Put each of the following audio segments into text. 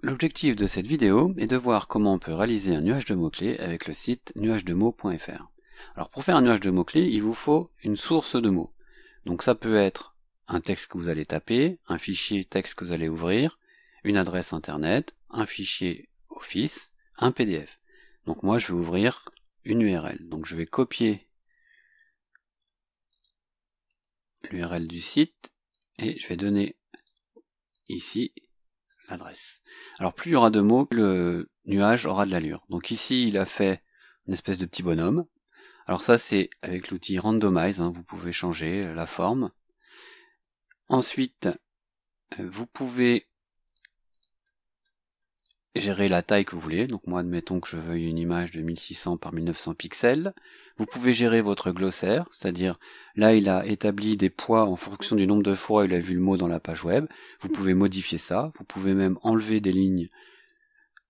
L'objectif de cette vidéo est de voir comment on peut réaliser un nuage de mots-clés avec le site nuagedemots.fr. Alors pour faire un nuage de mots-clés, il vous faut une source de mots. Donc ça peut être un texte que vous allez taper, un fichier texte que vous allez ouvrir, une adresse internet, un fichier Office, un PDF. Donc moi je vais ouvrir une URL. Donc je vais copier l'URL du site et je vais donner ici adresse Alors plus il y aura de mots, le nuage aura de l'allure. Donc ici, il a fait une espèce de petit bonhomme. Alors ça, c'est avec l'outil randomize, hein. vous pouvez changer la forme. Ensuite, euh, vous pouvez gérer la taille que vous voulez. Donc moi, admettons que je veuille une image de 1600 par 1900 pixels. Vous pouvez gérer votre glossaire, c'est-à-dire là, il a établi des poids en fonction du nombre de fois où il a vu le mot dans la page web. Vous pouvez modifier ça. Vous pouvez même enlever des lignes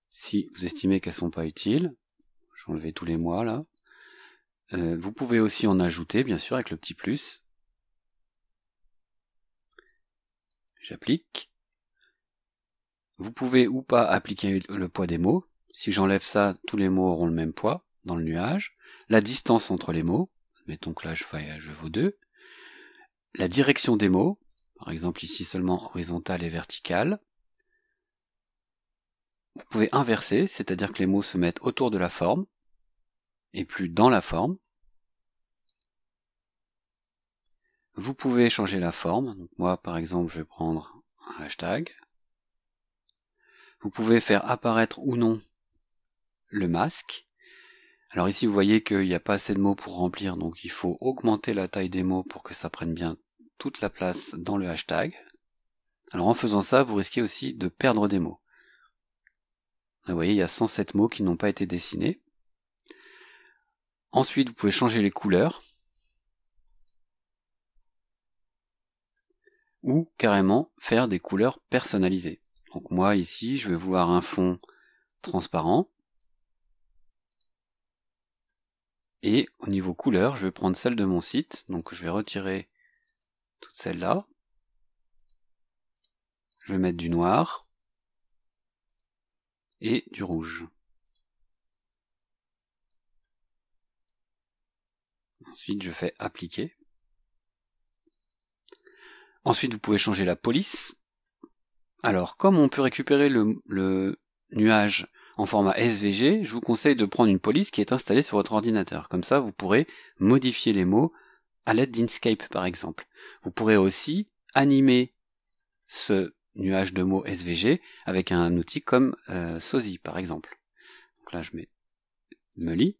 si vous estimez qu'elles sont pas utiles. J'enlevais tous les mois là. Euh, vous pouvez aussi en ajouter, bien sûr, avec le petit plus. J'applique. Vous pouvez ou pas appliquer le poids des mots. Si j'enlève ça, tous les mots auront le même poids dans le nuage. La distance entre les mots. Mettons que là, je, fais, je vaut deux. La direction des mots. Par exemple, ici seulement horizontale et verticale. Vous pouvez inverser, c'est-à-dire que les mots se mettent autour de la forme et plus dans la forme. Vous pouvez changer la forme. moi, par exemple, je vais prendre un hashtag. Vous pouvez faire apparaître ou non le masque. Alors ici, vous voyez qu'il n'y a pas assez de mots pour remplir, donc il faut augmenter la taille des mots pour que ça prenne bien toute la place dans le hashtag. Alors en faisant ça, vous risquez aussi de perdre des mots. Vous voyez, il y a 107 mots qui n'ont pas été dessinés. Ensuite, vous pouvez changer les couleurs. Ou carrément faire des couleurs personnalisées. Donc moi ici, je vais vouloir un fond transparent. Et au niveau couleur, je vais prendre celle de mon site. Donc je vais retirer toutes celle-là. Je vais mettre du noir et du rouge. Ensuite, je fais appliquer. Ensuite, vous pouvez changer la police. Alors, comme on peut récupérer le, nuage en format SVG, je vous conseille de prendre une police qui est installée sur votre ordinateur. Comme ça, vous pourrez modifier les mots à l'aide d'Inkscape, par exemple. Vous pourrez aussi animer ce nuage de mots SVG avec un outil comme euh, par exemple. Donc là, je mets Mully.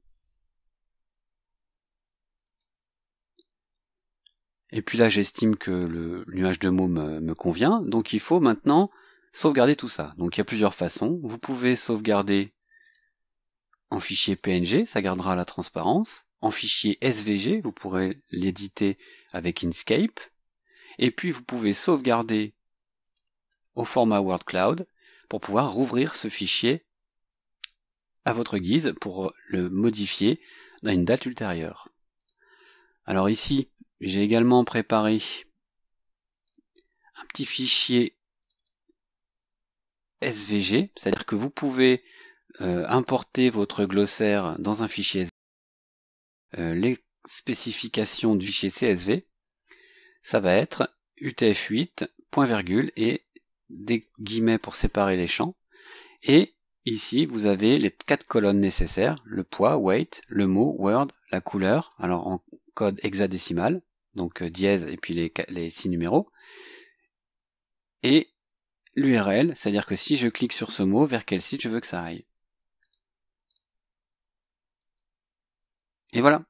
Et puis là, j'estime que le nuage de mots me, convient, donc il faut maintenant sauvegarder tout ça. Donc il y a plusieurs façons. Vous pouvez sauvegarder en fichier PNG, ça gardera la transparence. En fichier SVG, vous pourrez l'éditer avec Inkscape. Et puis vous pouvez sauvegarder au format Word Cloud pour pouvoir rouvrir ce fichier à votre guise pour le modifier à une date ultérieure. Alors ici, j'ai également préparé un petit fichier SVG, c'est-à-dire que vous pouvez euh, importer votre glossaire dans un fichier SVG, euh, les spécifications du fichier CSV, ça va être UTF8, point virgule et des guillemets pour séparer les champs. Et ici, vous avez les quatre colonnes nécessaires, le poids, weight, le mot, word, la couleur, alors en code hexadécimal, donc euh, dièse et puis les, les six numéros, et l'URL, c'est-à-dire que si je clique sur ce mot, vers quel site je veux que ça aille. Et voilà.